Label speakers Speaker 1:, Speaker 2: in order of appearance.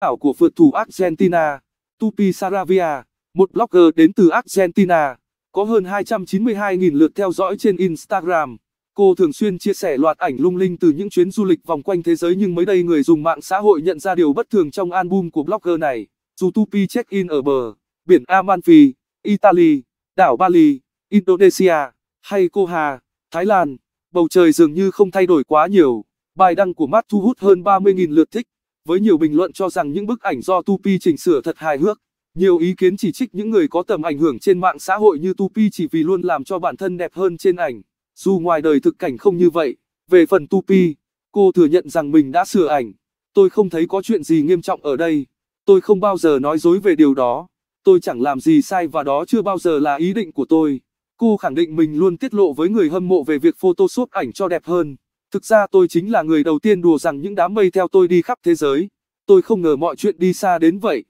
Speaker 1: ảo của phượt thủ Argentina, Tupi Saravia, một blogger đến từ Argentina, có hơn 292.000 lượt theo dõi trên Instagram. Cô thường xuyên chia sẻ loạt ảnh lung linh từ những chuyến du lịch vòng quanh thế giới nhưng mới đây người dùng mạng xã hội nhận ra điều bất thường trong album của blogger này. Dù Tupi check-in ở bờ, biển Amalfi, Italy, đảo Bali, Indonesia, hay Koha, Thái Lan, bầu trời dường như không thay đổi quá nhiều. Bài đăng của Matt thu hút hơn 30.000 lượt thích với nhiều bình luận cho rằng những bức ảnh do Tupi chỉnh sửa thật hài hước. Nhiều ý kiến chỉ trích những người có tầm ảnh hưởng trên mạng xã hội như Tupi chỉ vì luôn làm cho bản thân đẹp hơn trên ảnh. Dù ngoài đời thực cảnh không như vậy, về phần Tupi, cô thừa nhận rằng mình đã sửa ảnh. Tôi không thấy có chuyện gì nghiêm trọng ở đây. Tôi không bao giờ nói dối về điều đó. Tôi chẳng làm gì sai và đó chưa bao giờ là ý định của tôi. Cô khẳng định mình luôn tiết lộ với người hâm mộ về việc photoshop ảnh cho đẹp hơn. Thực ra tôi chính là người đầu tiên đùa rằng những đám mây theo tôi đi khắp thế giới. Tôi không ngờ mọi chuyện đi xa đến vậy.